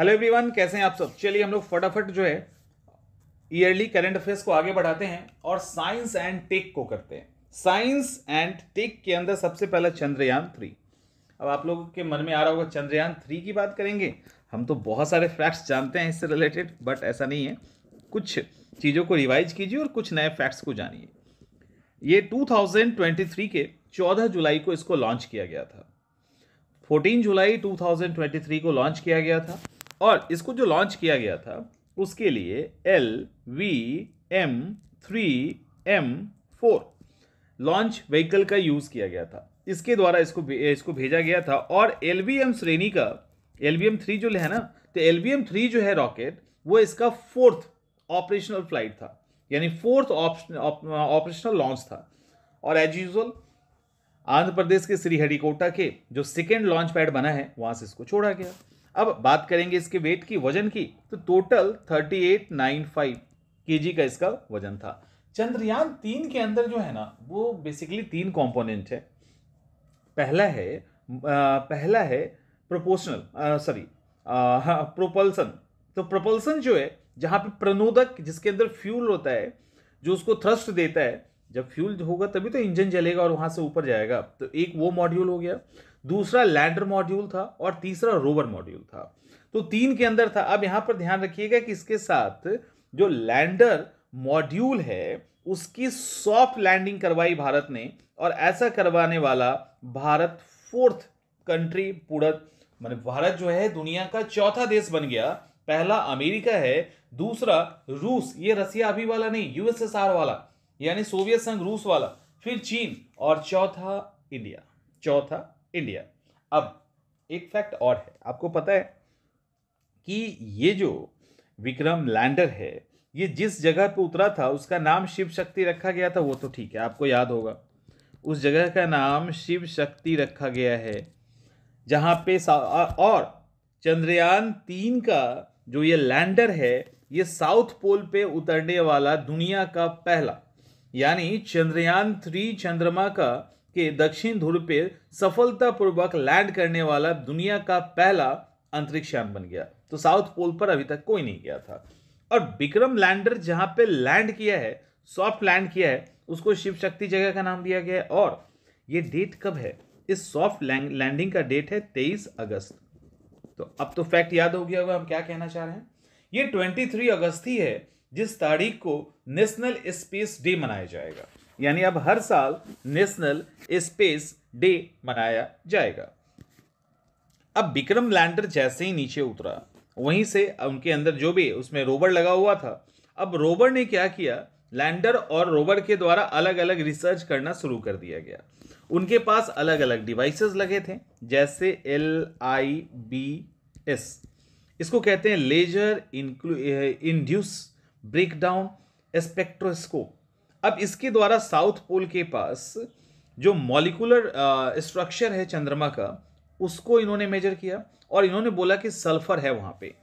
hello everyone कैसे हैं आप सब चलिए हम लोग फटाफट जो है ईयरली करेंट अफेयर्स को आगे बढ़ाते हैं और साइंस एंड टेक को करते हैं साइंस एंड टेक के अंदर सबसे पहला चंद्रयान थ्री अब आप लोगों के मन में आ रहा होगा चंद्रयान थ्री की बात करेंगे हम तो बहुत सारे फैक्ट्स जानते हैं इससे रिलेटेड बट ऐसा नहीं है कुछ चीज़ों को रिवाइज कीजिए और कुछ नए फैक्ट्स को जानिए ये 2023 के 14 जुलाई को इसको लॉन्च किया गया था 14 जुलाई 2023 को लॉन्च किया गया था और इसको जो लॉन्च किया गया था उसके लिए L V M three M four launch vehicle का यूज़ किया गया था इसके द्वारा इसको इसको भेजा गया था और एल वी एम श्रेणी का एल वी एम थ्री जो है ना तो एल वी एम थ्री जो है रॉकेट वो इसका फोर्थ ऑपरेशनल फ्लाइट था यानी फोर्थ ऑपरेशनल लॉन्च था और एज यूजल आंध्र प्रदेश के श्रीहरिकोटा के जो सेकेंड लॉन्च पैड बना है वहाँ से इसको छोड़ा गया अब बात करेंगे इसके वेट की वजन की तो टोटल 3895 केजी का इसका वजन था चंद्रयान तीन के अंदर जो है ना वो बेसिकली तीन कंपोनेंट है पहला है पहला है प्रोपोर्शनल सॉरी प्रोपल्सन तो प्रोपल्सन जो है जहाँ पे प्रनोदक जिसके अंदर फ्यूल होता है जो उसको थ्रस्ट देता है जब फ्यूल होगा तभी तो इंजन जलेगा और वहाँ से ऊपर जाएगा तो एक वो मॉड्यूल हो गया दूसरा लैंडर मॉड्यूल था और तीसरा रोवर मॉड्यूल था तो तीन के अंदर था अब यहां पर ध्यान रखिएगा कि इसके साथ जो लैंडर मॉड्यूल है उसकी सॉफ्ट लैंडिंग करवाई भारत ने और ऐसा करवाने वाला भारत फोर्थ कंट्री पूरा मान भारत जो है दुनिया का चौथा देश बन गया पहला अमेरिका है दूसरा रूस ये रसिया अभी वाला नहीं यूएसएसआर वाला यानी सोवियत संघ रूस वाला फिर चीन और चौथा इंडिया चौथा इंडिया अब एक फैक्ट और है आपको पता है कि ये जो विक्रम लैंडर है ये जिस जगह पे उतरा था उसका नाम शिव शक्ति रखा गया था वो तो ठीक है आपको याद होगा उस जगह का नाम शिव शक्ति रखा गया है जहाँ पे और चंद्रयान तीन का जो ये लैंडर है ये साउथ पोल पे उतरने वाला दुनिया का पहला यानी चंद्रयान थ्री चंद्रमा का के दक्षिण ध्रुव पे सफलतापूर्वक लैंड करने वाला दुनिया का पहला अंतरिक्षयान बन गया तो साउथ पोल पर अभी तक कोई नहीं गया था और विक्रम लैंडर जहां पे लैंड किया है सॉफ्ट लैंड किया है उसको शिव शक्ति जगह का नाम दिया गया है और ये डेट कब है इस सॉफ्ट लैंडिंग का डेट है तेईस अगस्त तो अब तो फैक्ट याद हो गया होगा हम क्या कहना चाह रहे हैं ये ट्वेंटी थ्री अगस्त ही है जिस तारीख को नेशनल स्पेस डे मनाया जाएगा यानी अब हर साल नेशनल स्पेस डे मनाया जाएगा अब विक्रम लैंडर जैसे ही नीचे उतरा वहीं से उनके अंदर जो भी उसमें रोबर लगा हुआ था अब रोबर ने क्या किया लैंडर और रोबर के द्वारा अलग अलग रिसर्च करना शुरू कर दिया गया उनके पास अलग अलग डिवाइसेस लगे थे जैसे एल आई बी एस इसको कहते हैं लेजर इंड्यूस ब्रेकडाउन स्पेक्ट्रोस्कोप अब इसके द्वारा साउथ पोल के पास जो मॉलिकुलर स्ट्रक्चर है चंद्रमा का उसको इन्होंने मेजर किया और इन्होंने बोला कि सल्फर है वहाँ पे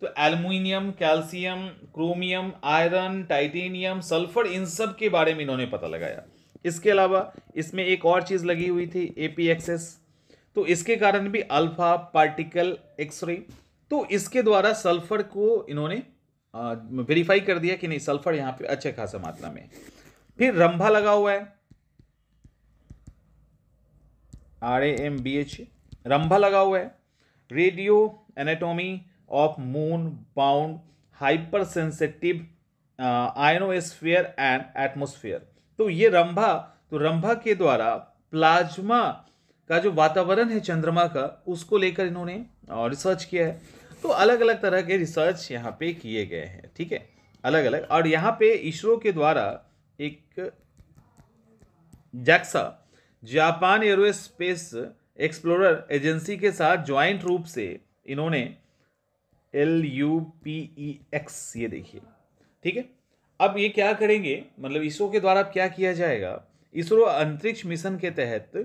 तो aluminium calcium chromium iron titanium sulphur इन सब के बारे में इन्होंने पता लगाया इसके अलावा इसमें एक और चीज़ लगी हुई थी ए पी एक्सेस तो इसके कारण भी अल्फा पार्टिकल एक्सरे तो इसके द्वारा सल्फर को इन्होंने वेरीफाई कर दिया कि नहीं सल्फर यहाँ पे अच्छे खासा मात्रा में फिर रंभा लगा हुआ है R A M B H Rambha लगा हुआ है radio anatomy of moon bound hyper sensitive ionosphere and atmosphere तो ये रंभा तो रंभा के द्वारा प्लाज्मा का जो वातावरण है चंद्रमा का उसको लेकर इन्होंने रिसर्च uh, किया है तो अलग अलग तरह के रिसर्च यहाँ पे किए गए हैं ठीक है अलग अलग और यहाँ पे इसरो के द्वारा एक JAXA Japan aerospace explorer agency के साथ ज्वाइंट रूप से इन्होंने L U P E X ये देखिए ठीक है अब ये क्या करेंगे मतलब इसरो के द्वारा अब क्या किया जाएगा इसरो अंतरिक्ष मिशन के तहत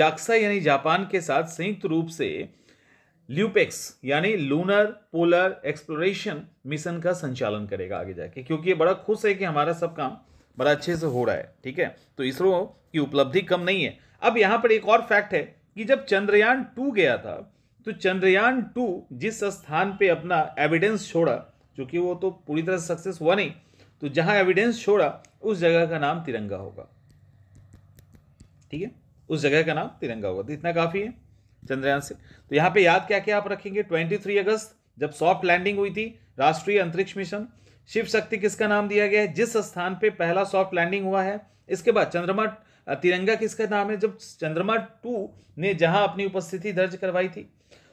जाक्सा यानी जापान के साथ संयुक्त रूप से ल्यूपेक्स यानी लूनर पोलर एक्सप्लोरेशन मिशन का संचालन करेगा आगे जाके क्योंकि ये बड़ा खुश है कि हमारा सब काम बड़ा अच्छे से हो रहा है ठीक है तो इसरो की उपलब्धि कम नहीं है अब यहां पर एक और फैक्ट है कि जब चंद्रयान टू गया था तो चंद्रयान टू जिस स्थान पे अपना एविडेंस छोड़ा क्योंकि वो तो पूरी तरह सक्सेस हुआ नहीं तो जहां एविडेंस छोड़ा उस जगह का नाम तिरंगा होगा ठीक है उस जगह का नाम तिरंगा होगा तो इतना काफ़ी है चंद्रयान से तो यहां पे याद क्या क्या आप रखेंगे 23 अगस्त जब सॉफ्ट लैंडिंग हुई थी राष्ट्रीय अंतरिक्ष मिशन शिव शक्ति किसका नाम दिया गया है जिस स्थान पे पहला सॉफ्ट लैंडिंग हुआ है इसके बाद चंद्रमा तिरंगा किसका नाम है जब चंद्रमा टू ने जहां अपनी उपस्थिति दर्ज करवाई थी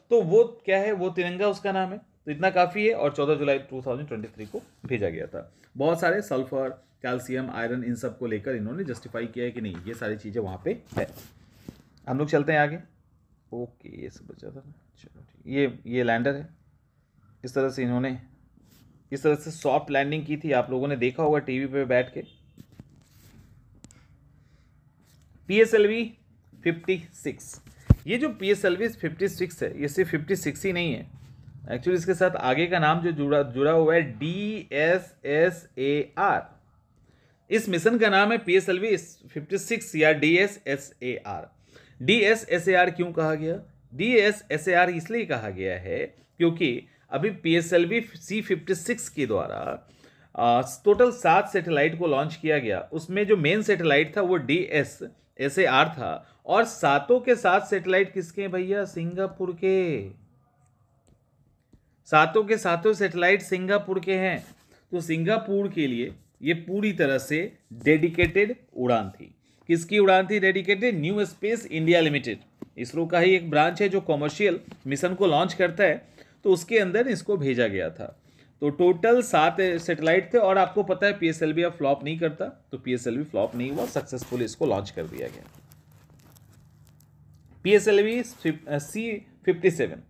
तो वो क्या है वो तिरंगा उसका नाम है तो इतना काफ़ी है और 14 जुलाई 2023 को भेजा गया था बहुत सारे सल्फर कैल्शियम आयरन इन सब को लेकर इन्होंने जस्टिफाई किया है कि नहीं ये सारी चीज़ें वहाँ पे है हम लोग चलते हैं आगे ओके ये सब बचा था चलो ठीक ये ये लैंडर है इस तरह से इन्होंने इस तरह से सॉफ्ट लैंडिंग की थी आप लोगों ने देखा होगा टीवी पे बैठ के पी एस फिफ्टी सिक्स ये जो पी एस फिफ्टी सिक्स है ये सिर्फ 56 ही नहीं है एक्चुअली इसके साथ आगे का नाम जो जुड़ा जुड़ा हुआ है D S S A R इस मिशन का नाम है पीएसएलवी 56 फिफ्टी सिक्स या D S S A R D S S A R क्यों कहा गया D S S A R इसलिए कहा गया है क्योंकि अभी P S L V C fifty six के द्वारा टोटल सात सेटेलाइट को लॉन्च किया गया उसमें जो मेन सेटेलाइट था वो D S S A R था और सातों के सात सेटेलाइट किसके भैया सिंगापुर के सातों के सातों सेटेलाइट सिंगापुर के हैं तो सिंगापुर के लिए ये पूरी तरह से डेडिकेटेड उड़ान थी किसकी उड़ान थी dedicated new space India limited ISRO का ही एक ब्रांच है जो कॉमर्शियल मिशन को लॉन्च करता है तो उसके अंदर इसको भेजा गया था तो टोटल सात सेटेलाइट थे और आपको पता है पी अब फ्लॉप नहीं करता तो पी फ्लॉप नहीं हुआ सक्सेसफुल इसको लॉन्च कर दिया गया P S L C fifty seven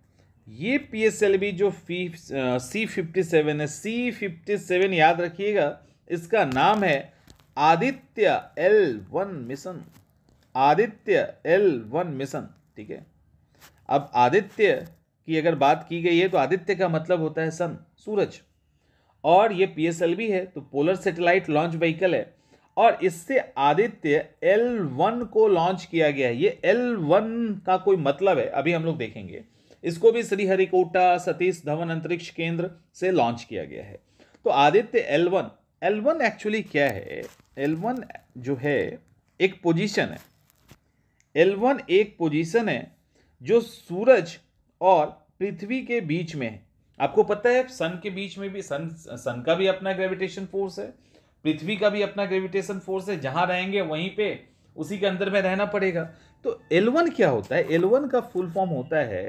ये पी जो फी सी फिफ्टी सेवन है सी फिफ्टी सेवन याद रखिएगा इसका नाम है Aditya L one mission Aditya L one mission ठीक है अब आदित्य की अगर बात की गई है तो आदित्य का मतलब होता है सन सूरज और ये पी भी है तो पोलर सेटेलाइट लॉन्च व्हीकल है और इससे आदित्य एल वन को लॉन्च किया गया है ये एल वन का कोई मतलब है अभी हम लोग देखेंगे इसको भी श्रीहरिकोटा सतीश धवन अंतरिक्ष केंद्र से लॉन्च किया गया है तो Aditya L one L one actually क्या है एल वन जो है एक पोजीशन है एल वन एक पोजीशन है जो सूरज और पृथ्वी के बीच में है आपको पता है सन के बीच में भी सन सन का भी अपना ग्रेविटेशन फोर्स है पृथ्वी का भी अपना ग्रेविटेशन फोर्स है जहां रहेंगे वहीं पे उसी के अंदर में रहना पड़ेगा तो L1 क्या होता है L1 का फुल फॉर्म होता है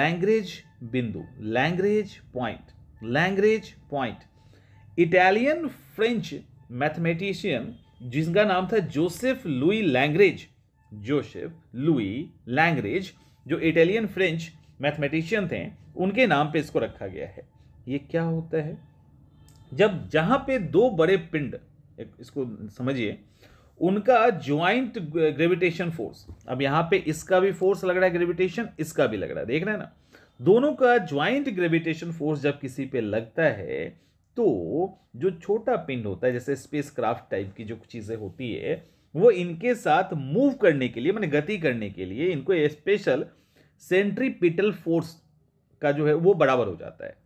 लैंग्रेज बिंदु Lagrange point Lagrange point Italian French mathematician जिसका नाम था Joseph Louis Lagrange Joseph Louis Lagrange जो इटालियन फ्रेंच मैथमेटिशियन थे उनके नाम पे इसको रखा गया है ये क्या होता है जब जहाँ पे दो बड़े पिंड इसको समझिए उनका ज्वाइंट ग्रेविटेशन फोर्स अब यहाँ पे इसका भी फोर्स लग रहा है ग्रेविटेशन इसका भी लग रहा है देख रहे हैं ना दोनों का ज्वाइंट ग्रेविटेशन फोर्स जब किसी पे लगता है तो जो छोटा पिंड होता है जैसे स्पेस क्राफ्ट टाइप की जो चीज़ें होती है वो इनके साथ मूव करने के लिए मैंने गति करने के लिए इनको स्पेशल सेंट्रीपिटल फोर्स का जो है वो बराबर हो जाता है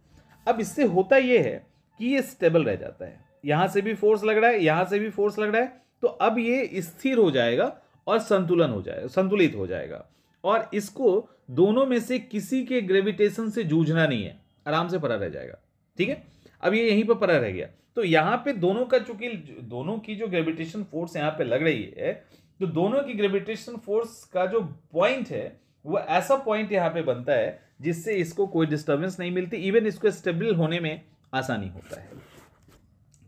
अब इससे होता यह है कि ये स्टेबल रह जाता है यहां से भी फोर्स लग रहा है यहां से भी फोर्स लग रहा है तो अब ये स्थिर हो जाएगा और संतुलन हो जाएगा संतुलित हो जाएगा और इसको दोनों में से किसी के ग्रेविटेशन से जूझना नहीं है आराम से परा रह जाएगा ठीक है अब ये यहीं पर परा रह गया तो यहां पे दोनों का चूंकि दोनों की जो ग्रेविटेशन फोर्स यहाँ पे लग रही है तो दोनों की ग्रेविटेशन फोर्स का जो पॉइंट है वो ऐसा पॉइंट यहाँ पे बनता है जिससे इसको कोई डिस्टर्बेंस नहीं मिलती इवन इसको स्टेबल होने में आसानी होता है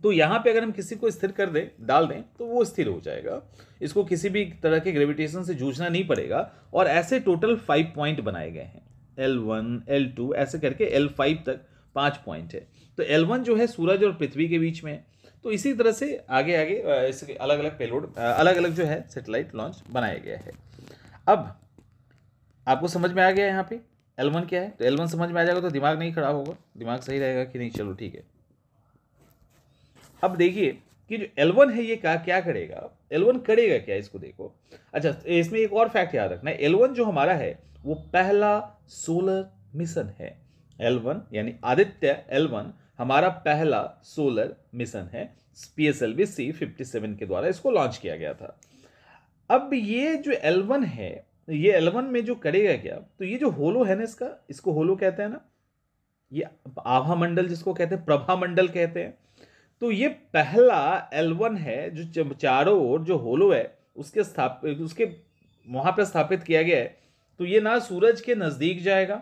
तो यहाँ पे अगर हम किसी को स्थिर कर दें डाल दें तो वो स्थिर हो जाएगा इसको किसी भी तरह के ग्रेविटेशन से जूझना नहीं पड़ेगा और ऐसे टोटल फाइव पॉइंट बनाए गए हैं एल वन एल टू ऐसे करके एल फाइव तक पाँच पॉइंट है तो एल वन जो है सूरज और पृथ्वी के बीच में तो इसी तरह से आगे आगे इसके अलग अलग पेलोड अलग अलग जो है सेटेलाइट लॉन्च बनाया गया है अब आपको समझ में आ गया यहाँ पे एल वन क्या है तो एल वन समझ में आ जाएगा तो दिमाग नहीं खराब होगा दिमाग सही रहेगा कि नहीं चलो ठीक है अब देखिए कि जो एल वन है ये क्या क्या करेगा एल वन करेगा क्या इसको देखो अच्छा तो इसमें एक और फैक्ट याद रखना एल वन जो हमारा है वो पहला सोलर मिशन है एल वन यानी आदित्य एल वन हमारा पहला सोलर मिशन है P S L V C fifty seven के द्वारा इसको लॉन्च किया गया था अब ये जो एल वन है ये एलवन में जो करेगा क्या तो ये जो होलो है ना इसका इसको होलो कहते हैं ना ये आभा मंडल जिसको कहते हैं प्रभा मंडल कहते हैं तो ये पहला एलवन है जो चारों ओर जो होलो है उसके स्थापित उसके वहाँ पर स्थापित किया गया है तो ये ना सूरज के नज़दीक जाएगा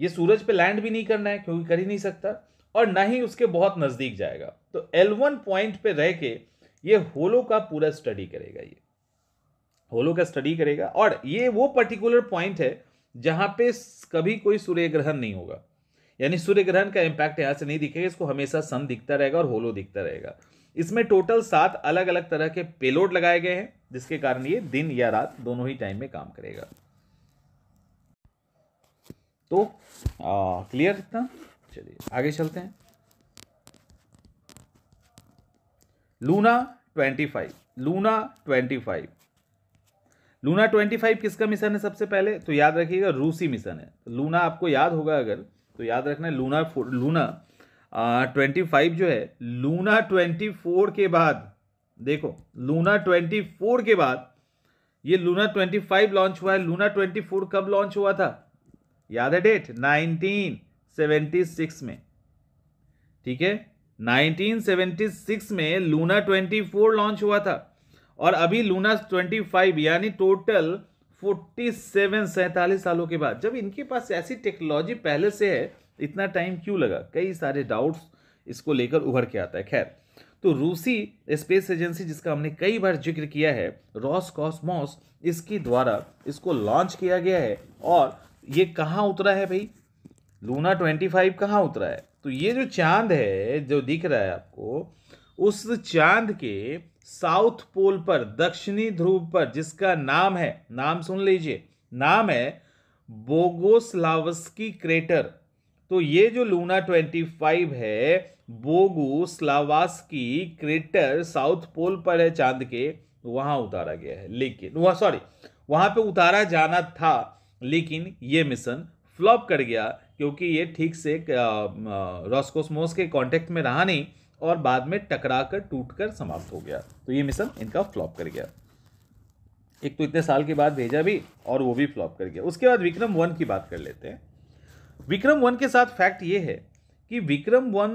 ये सूरज पे लैंड भी नहीं करना है क्योंकि कर ही नहीं सकता और ना ही उसके बहुत नज़दीक जाएगा तो एलवन पॉइंट पे रह के ये होलो का पूरा स्टडी करेगा ये वो लोग का स्टडी करेगा और ये वो पर्टिकुलर पॉइंट है जहां पे कभी कोई सूर्य ग्रहण नहीं होगा यानी सूर्य ग्रहण का इम्पैक्ट यहाँ से नहीं दिखेगा इसको हमेशा सन दिखता रहेगा और होलो दिखता रहेगा इसमें टोटल सात अलग अलग तरह के पेलोड लगाए गए हैं जिसके कारण ये दिन या रात दोनों ही टाइम में काम करेगा तो आ, क्लियर इतना चलिए आगे चलते हैं Luna twenty five Luna twenty five Luna twenty five किसका मिशन है सबसे पहले तो याद रखिएगा रूसी मिशन है लूना तो आपको याद होगा अगर तो याद रखना है लूना लूना ट्वेंटी फाइव जो है लूना ट्वेंटी फोर के बाद देखो लूना ट्वेंटी फोर के बाद ये लूना ट्वेंटी फाइव लॉन्च हुआ है लूना ट्वेंटी फोर कब लॉन्च हुआ था याद है डेट नाइनटीन सेवेंटी सिक्स में ठीक है नाइनटीन सेवेंटी सिक्स में लूना ट्वेंटी फोर लॉन्च हुआ था और अभी लूना 25 यानी टोटल 47 सैंतालीस सालों के बाद जब इनके पास ऐसी टेक्नोलॉजी पहले से है इतना टाइम क्यों लगा कई सारे डाउट्स इसको लेकर उभर के आता है खैर तो रूसी स्पेस एजेंसी जिसका हमने कई बार जिक्र किया है रॉस कॉस्मॉस इसके द्वारा इसको लॉन्च किया गया है और ये कहाँ उतरा है भाई लूना 25 कहाँ उतरा है तो ये जो चांद है जो दिख रहा है आपको उस चांद के साउथ पोल पर दक्षिणी ध्रुव पर जिसका नाम है नाम सुन लीजिए नाम है बोगोस्लावस्की क्रेटर तो ये जो लूना 25 है बोगोस्लावास्की क्रेटर साउथ पोल पर है चांद के वहां उतारा गया है लेकिन वहां सॉरी वहां पे उतारा जाना था लेकिन ये मिशन फ्लॉप कर गया क्योंकि ये ठीक से रॉस्कोसमोस के कांटेक्ट में रहा नहीं और बाद में टकरा कर टूट कर समाप्त हो गया तो ये मिशन इनका फ्लॉप कर गया एक तो इतने साल के बाद भेजा भी और वो भी फ्लॉप कर गया उसके बाद विक्रम वन की बात कर लेते हैं विक्रम वन के साथ फैक्ट ये है कि Vikram one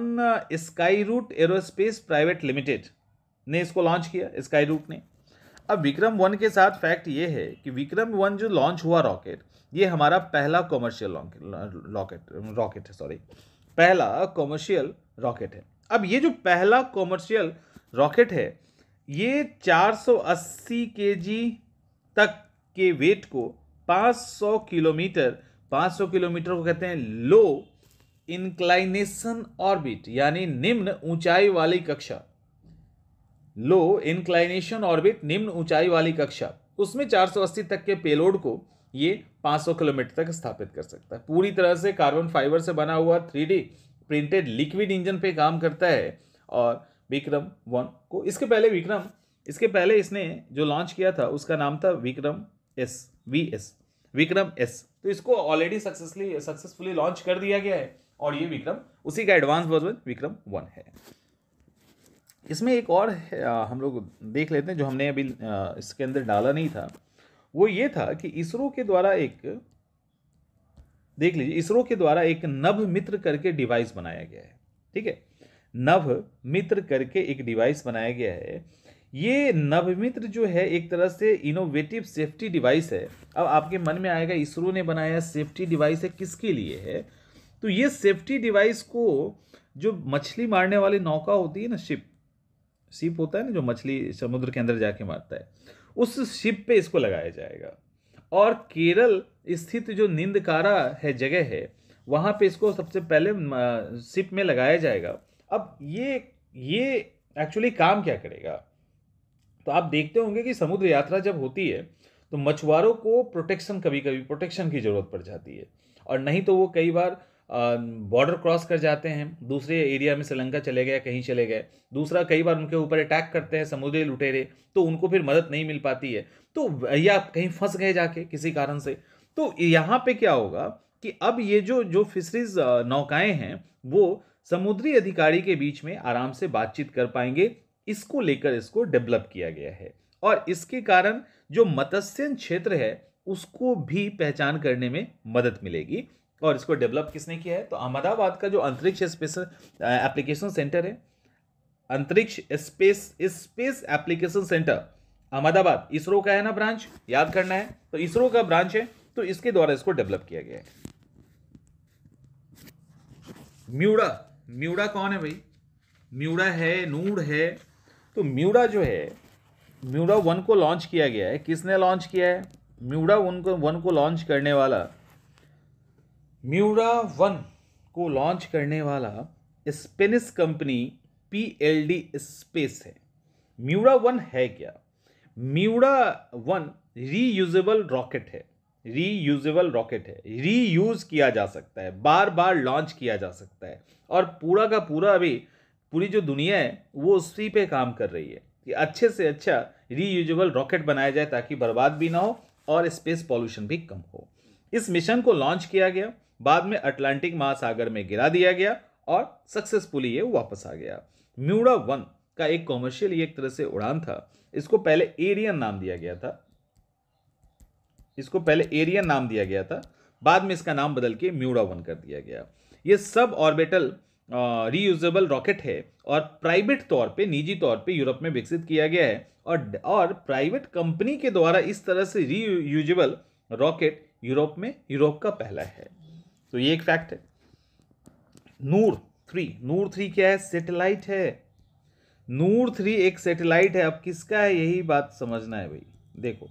Skyroot aerospace private limited ने इसको लॉन्च किया स्काई रूट ने अब विक्रम वन के साथ फैक्ट ये है कि विक्रम वन जो लॉन्च हुआ रॉकेट ये हमारा पहला कॉमर्शियल रॉकेट रॉकेट है सॉरी पहला कॉमर्शियल रॉकेट है अब ये जो पहला कॉमर्शियल रॉकेट है ये 480 केजी तक के वेट को 500 किलोमीटर 500 किलोमीटर को कहते हैं लो इंक्लाइनेशन ऑर्बिट यानी निम्न ऊंचाई वाली कक्षा लो इंक्लाइनेशन ऑर्बिट निम्न ऊंचाई वाली कक्षा उसमें 480 तक के पेलोड को ये 500 किलोमीटर तक स्थापित कर सकता है पूरी तरह से कार्बन फाइबर से बना हुआ थ्री प्रिंटेड लिक्विड इंजन पे काम करता है और विक्रम वन को इसके पहले विक्रम इसके पहले इसने जो लॉन्च किया था उसका नाम था Vikram S V S Vikram S तो इसको ऑलरेडी सक्सेसफुली सक्सेसफुली लॉन्च कर दिया गया है और ये विक्रम उसी का एडवांस वर्जन विक्रम वन है इसमें एक और हम लोग देख लेते हैं जो हमने अभी इसके अंदर डाला नहीं था वो ये था कि इसरो के द्वारा एक देख लीजिए इसरो के द्वारा एक नव मित्र करके डिवाइस बनाया गया है ठीक है नव मित्र करके एक डिवाइस बनाया गया है ये नवमित्र जो है एक तरह से इनोवेटिव सेफ्टी डिवाइस है अब आपके मन में आएगा इसरो ने बनाया सेफ्टी डिवाइस है किसके लिए है तो ये सेफ्टी डिवाइस को जो मछली मारने वाली नौका होती है ना शिप शिप होता है ना जो मछली समुद्र के अंदर जाके मारता है उस शिप पे इसको लगाया जाएगा और केरल स्थित जो निंदकारा है जगह है वहाँ पे इसको सबसे पहले सिप में लगाया जाएगा अब ये ये एक्चुअली काम क्या करेगा तो आप देखते होंगे कि समुद्र यात्रा जब होती है तो मछुआरों को प्रोटेक्शन कभी कभी प्रोटेक्शन की ज़रूरत पड़ जाती है और नहीं तो वो कई बार बॉर्डर क्रॉस कर जाते हैं दूसरे एरिया में श्रीलंका चले गए कहीं चले गए दूसरा कई बार उनके ऊपर अटैक करते हैं समुद्री लुटेरे तो उनको फिर मदद नहीं मिल पाती है तो या कहीं फंस गए जाके किसी कारण से तो यहाँ पे क्या होगा कि अब ये जो जो फिशरीज नौकाएं हैं वो समुद्री अधिकारी के बीच में आराम से बातचीत कर पाएंगे इसको लेकर इसको डेवलप किया गया है और इसके कारण जो मत्स्यन क्षेत्र है उसको भी पहचान करने में मदद मिलेगी और इसको डेवलप किसने किया है तो अहमदाबाद का जो अंतरिक्ष स्पेस एप्लीकेशन सेंटर है अंतरिक्ष space space application centre Ahmedabad ISRO का है ना ब्रांच याद करना है तो इसरो का ब्रांच है तो इसके द्वारा इसको डेवलप किया गया है म्यूड़ा म्यूड़ा कौन है भाई म्यूड़ा है नूड है तो म्यूड़ा जो है म्यूड़ा वन को लॉन्च किया गया है किसने लॉन्च किया है म्यूड़ा वन को वन को लॉन्च करने वाला म्यूड़ा वन को लॉन्च करने वाला Spanish company P L D space है म्यूड़ा वन है क्या म्यूड़ा वन रीयूजेबल रॉकेट है रीयूजेबल रॉकेट है रीयूज किया जा सकता है बार बार लॉन्च किया जा सकता है और पूरा का पूरा अभी पूरी जो दुनिया है वो उसी पे काम कर रही है कि अच्छे से अच्छा रीयूजेबल रॉकेट बनाया जाए ताकि बर्बाद भी ना हो और स्पेस पॉल्यूशन भी कम हो इस मिशन को लॉन्च किया गया बाद में अटलांटिक महासागर में गिरा दिया गया और सक्सेसफुली ये वापस आ गया म्यूडा वन का एक कॉमर्शियल ये एक तरह से उड़ान था इसको पहले एरियन नाम दिया गया था इसको पहले एरियन नाम दिया गया था बाद में इसका नाम बदल के म्यूरा वन कर दिया गया ये सब ऑर्बिटल रीयूजेबल रॉकेट है और प्राइवेट तौर पे निजी तौर पे यूरोप में विकसित किया गया है और और प्राइवेट कंपनी के द्वारा इस तरह से रीयूजेबल रॉकेट यूरोप में यूरोप का पहला है तो ये एक फैक्ट है नूर थ्री नूर थ्री क्या है सेटेलाइट है नूर थ्री एक सेटेलाइट है अब किसका है यही बात समझना है भाई देखो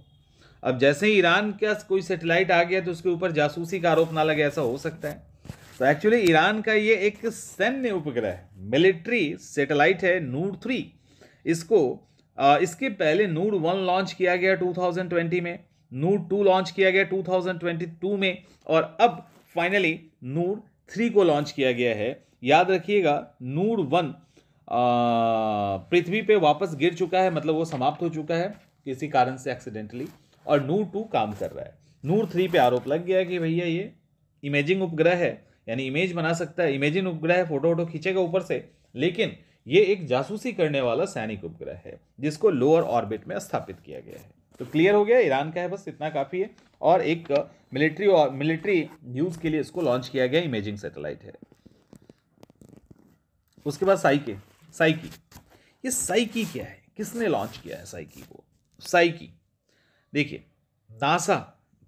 अब जैसे ही ईरान का कोई सेटेलाइट आ गया तो उसके ऊपर जासूसी का आरोप ना लगे ऐसा हो सकता है तो एक्चुअली ईरान का ये एक सैन्य उपग्रह मिलिट्री सेटेलाइट है नूर थ्री इसको आ, इसके पहले नूर वन लॉन्च किया गया 2020 में नूर टू लॉन्च किया गया 2022 में और अब फाइनली नूर थ्री को लॉन्च किया गया है याद रखिएगा नूर वन पृथ्वी पे वापस गिर चुका है मतलब वो समाप्त हो चुका है किसी कारण से एक्सीडेंटली और नूर टू काम कर रहा है नूर थ्री पे आरोप लग गया कि भैया ये इमेजिंग उपग्रह है यानी इमेज बना सकता है इमेजिंग उपग्रह है फोटो वोटो खींचेगा ऊपर से लेकिन ये एक जासूसी करने वाला सैनिक उपग्रह है जिसको लोअर ऑर्बिट में स्थापित किया गया है तो क्लियर हो गया ईरान का है बस इतना काफ़ी है और एक मिलिट्री और मिलिट्री यूज़ के लिए इसको लॉन्च किया गया इमेजिंग सैटेलाइट है उसके बाद साइके साइकी ये साइकी क्या है किसने लॉन्च किया है साइकी को साइकी देखिए नासा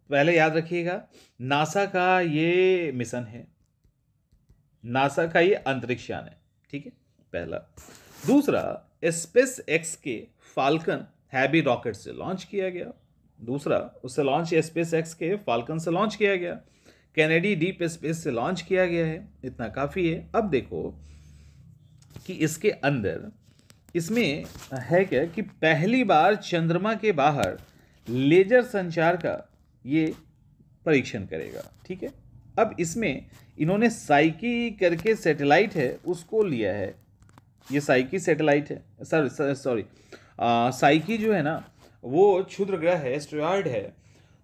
पहले याद रखिएगा नासा का ये मिशन है नासा का ये अंतरिक्ष यान है ठीक है पहला दूसरा स्पेस एक्स के फाल्कन हैवी रॉकेट से लॉन्च किया गया दूसरा उससे लॉन्च स्पेस एक्स के फाल्कन से लॉन्च किया गया कैनेडी डीप स्पेस से लॉन्च किया गया है इतना काफ़ी है अब देखो कि इसके अंदर इसमें है क्या कि पहली बार चंद्रमा के बाहर लेजर संचार का ये परीक्षण करेगा ठीक है अब इसमें इन्होंने साइकी करके सैटेलाइट है उसको लिया है ये साइकी सैटेलाइट है सॉरी सॉरी साइकी जो है ना वो क्षुद्र ग्रह है एस्ट्रॉयड है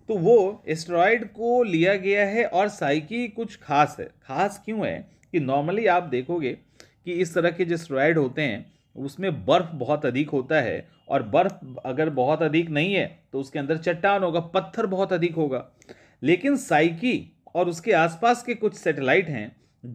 तो वो एस्ट्रॉयड को लिया गया है और साइकी कुछ खास है खास क्यों है कि नॉर्मली आप देखोगे कि इस तरह के जो एस्ट्रॉयड होते हैं उसमें बर्फ़ बहुत अधिक होता है और बर्फ अगर बहुत अधिक नहीं है तो उसके अंदर चट्टान होगा पत्थर बहुत अधिक होगा लेकिन साइकी और उसके आसपास के कुछ सैटेलाइट हैं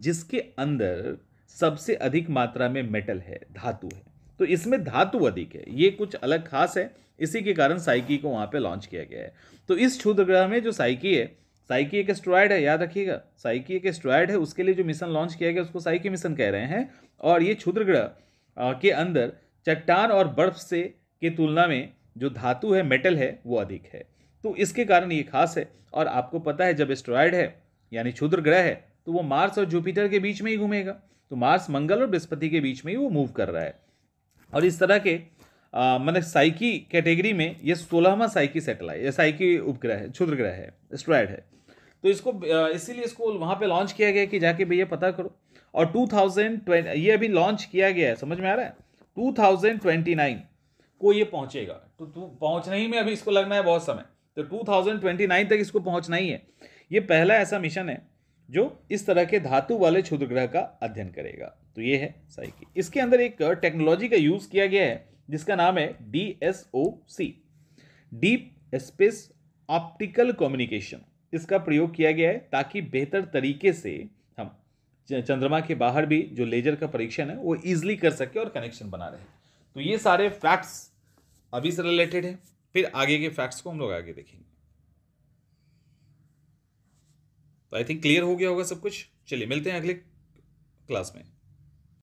जिसके अंदर सबसे अधिक मात्रा में मेटल है धातु है तो इसमें धातु अधिक है ये कुछ अलग खास है इसी के कारण साइकी को वहाँ पे लॉन्च किया गया है तो इस क्षुद्र ग्रह में जो साइकी है साइकी एक एस्ट्रॉयड है याद रखिएगा साइकी एक एस्ट्रॉयड है उसके लिए जो मिशन लॉन्च किया गया उसको साइकी मिशन कह रहे हैं और ये क्षुद्र ग्रह के अंदर चट्टान और बर्फ से के तुलना में जो धातु है मेटल है वो अधिक है तो इसके कारण ये खास है और आपको पता है जब एस्ट्रॉयड है यानी क्षुद्र ग्रह है तो वो मार्स और जुपिटर के बीच में ही घूमेगा तो मार्स मंगल और बृहस्पति के बीच में ही वो मूव कर रहा है और इस तरह के मतलब साइकी कैटेगरी में ये सोलहवा साइकी सेटेलाइट या साइकी उपग्रह है क्षुद्र ग्रह है एस्ट्रॉयड है तो इसको इसीलिए इसको वहाँ पे लॉन्च किया गया कि जाके भैया पता करो और टू ये अभी लॉन्च किया गया है समझ में आ रहा है टू को ये पहुंचेगा तो तू ही में अभी इसको लगना है बहुत समय तो 2029 तक इसको पहुंचना ही है ये पहला ऐसा मिशन है जो इस तरह के धातु वाले क्षुद्र ग्रह का अध्ययन करेगा तो ये है साइकी इसके अंदर एक टेक्नोलॉजी का यूज़ किया गया है जिसका नाम है D S O C deep space optical communication इसका प्रयोग किया गया है ताकि बेहतर तरीके से हम चंद्रमा के बाहर भी जो लेजर का परीक्षण है वो ईजिली कर सके और कनेक्शन बना रहे तो ये सारे फैक्ट्स अभी से रिलेटेड है फिर आगे के फैक्ट्स को हम लोग आगे देखेंगे तो आई थिंक क्लियर हो गया होगा सब कुछ चलिए मिलते हैं अगले क्लास में